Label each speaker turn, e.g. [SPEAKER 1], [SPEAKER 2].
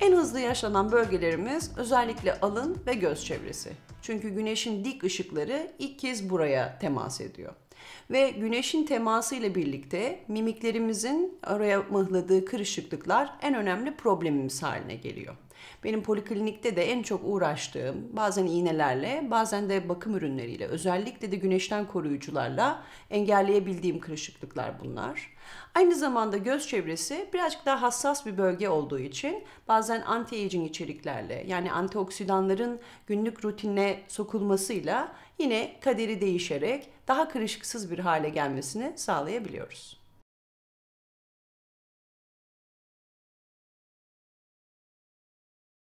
[SPEAKER 1] En hızlı yaşlanan bölgelerimiz özellikle alın ve göz çevresi. Çünkü güneşin dik ışıkları ilk kez buraya temas ediyor. Ve güneşin teması ile birlikte mimiklerimizin araya mıhladığı kırışıklıklar en önemli problemimiz haline geliyor. Benim poliklinikte de en çok uğraştığım bazen iğnelerle bazen de bakım ürünleriyle özellikle de güneşten koruyucularla engelleyebildiğim kırışıklıklar bunlar. Aynı zamanda göz çevresi birazcık daha hassas bir bölge olduğu için bazen anti-aging içeriklerle yani antioksidanların günlük rutine sokulmasıyla yine kaderi değişerek daha kırışıksız bir hale gelmesini sağlayabiliyoruz.